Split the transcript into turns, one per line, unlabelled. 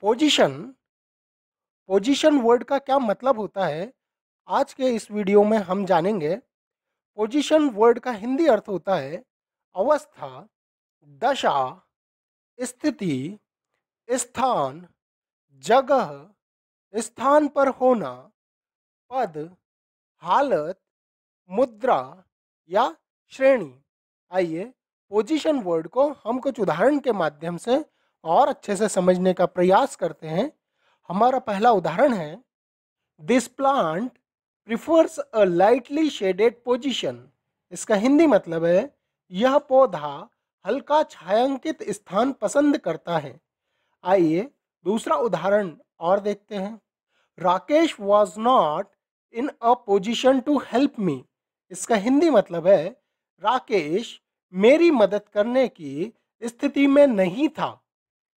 position position word का क्या मतलब होता है आज के इस वीडियो में हम जानेंगे पोजीशन वर्ड का हिंदी अर्थ होता है अवस्था दशा स्थिति स्थान जगह स्थान पर होना पद हालत मुद्रा या श्रेणी आइए पोजीशन वर्ड को हम कुछ उदाहरण के माध्यम से और अच्छे से समझने का प्रयास करते हैं हमारा पहला उदाहरण है this plant prefers a lightly shaded position इसका हिंदी मतलब है यह पौधा हल्का छायांकित स्थान पसंद करता है आइए दूसरा उदाहरण और देखते हैं Rakesh was not in a position to help me इसका हिंदी मतलब है राकेश मेरी मदद करने की स्थिति में नहीं था